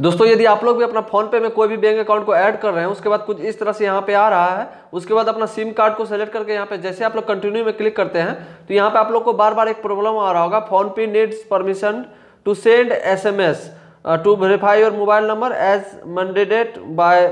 दोस्तों यदि आप लोग भी अपना फोन पे में कोई भी बैंक अकाउंट को ऐड कर रहे हैं उसके बाद कुछ इस तरह से यहाँ पे आ रहा है उसके बाद अपना सिम कार्ड को सेलेक्ट करके यहाँ पे जैसे आप लोग कंटिन्यू में क्लिक करते हैं तो यहाँ पे आप लोग को बार बार एक प्रॉब्लम आ रहा होगा फोन पे needs permission to send S M S to verify your mobile number as mandated by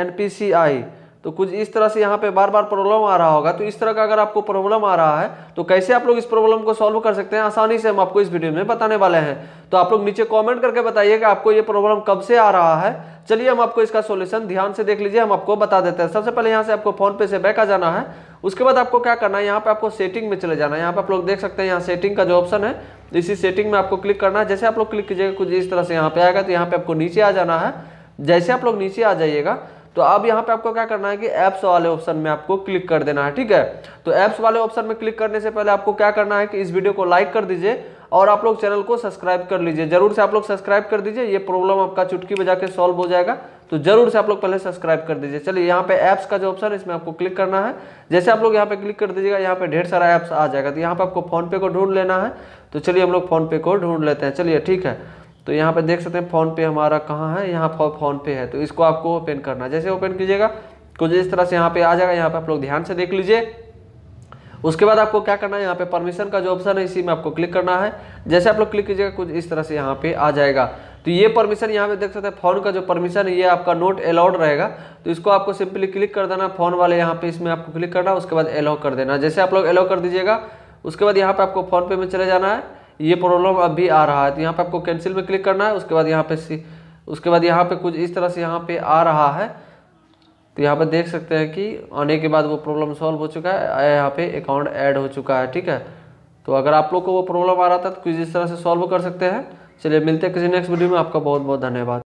N P C I तो कुछ इस तरह से यहाँ पे बार बार प्रॉब्लम आ रहा होगा तो इस तरह का अगर आपको प्रॉब्लम आ रहा है तो कैसे आप लोग इस प्रॉब्लम को सॉल्व कर सकते हैं आसानी से हम आपको इस वीडियो में बताने वाले हैं तो आप लोग नीचे कमेंट करके बताइए कि आपको ये प्रॉब्लम कब से आ रहा है चलिए हम आपको इसका सोल्यूशन ध्यान से देख लीजिए हम आपको बता देते हैं सबसे पहले यहाँ से आपको फोन पे से बैक आ जाना है उसके बाद आपको क्या करना है यहाँ पे आपको सेटिंग में चले जाना है यहाँ पे आप लोग देख सकते हैं यहाँ सेटिंग का जो ऑप्शन है इसी सेटिंग में आपको क्लिक करना है जैसे आप लोग क्लिक कीजिएगा कुछ इस तरह से यहाँ पे आएगा तो यहाँ पे आपको नीचे आ जाना है जैसे आप लोग नीचे आ जाइएगा तो अब यहाँ पे आपको क्या करना है कि ऐप्स वाले ऑप्शन में आपको क्लिक कर देना है ठीक है तो ऐप्स वाले ऑप्शन में क्लिक करने से पहले आपको क्या करना है कि इस वीडियो को लाइक कर दीजिए और आप लोग चैनल को सब्सक्राइब कर लीजिए जरूर से आप लोग सब्सक्राइब कर दीजिए ये प्रॉब्लम आपका चुटकी बजा के सॉल्व हो जाएगा तो जरूर से आप लोग पहले सब्सक्राइब कर दीजिए चलिए यहाँ पे ऐप्स का जो ऑप्शन है इसमें आपको क्लिक करना है जैसे आप लोग यहाँ पे क्लिक कर दीजिएगा यहाँ पे ढेर सारा ऐप्स आ जाएगा तो यहाँ पे आपको फोनपे को ढूंढ लेना है तो चलिए हम लोग फोनपे को ढूंढ लेते हैं चलिए ठीक है तो यहाँ पे देख सकते हैं फ़ोन पे हमारा कहाँ है यहाँ फ़ोन पे है तो इसको आपको ओपन करना है जैसे ओपन कीजिएगा कुछ इस तरह से यहाँ पे आ जाएगा यहाँ पे आप लोग ध्यान से देख लीजिए उसके बाद आपको क्या करना है यहाँ पे परमिशन का जो ऑप्शन है इसी में आपको क्लिक करना है जैसे आप लोग क्लिक कीजिएगा कुछ इस तरह से यहाँ पे आ जाएगा तो ये परमिशन यहाँ पे देख सकते हैं फोन का जो परमिशन है ये आपका नोट अलाउड रहेगा तो इसको आपको सिंपली क्लिक कर देना फोन वाले यहाँ पे इसमें आपको क्लिक करना उसके बाद अलाउ कर देना जैसे आप लोग अलाउ कर दीजिएगा उसके बाद यहाँ पे आपको फोन पे में चले जाना है ये प्रॉब्लम अब भी आ रहा है तो यहाँ पे आपको कैंसिल में क्लिक करना है उसके बाद यहाँ पे सी उसके बाद यहाँ पे कुछ इस तरह से यहाँ पे आ रहा है तो यहाँ पे देख सकते हैं कि आने के बाद वो प्रॉब्लम सॉल्व हो चुका है यहाँ पे अकाउंट ऐड हो चुका है ठीक है तो अगर आप लोग को वो प्रॉब्लम आ रहा था तो कुछ इस तरह से सॉल्व कर सकते हैं चलिए मिलते हैं किसी नेक्स्ट वीडियो में आपका बहुत बहुत धन्यवाद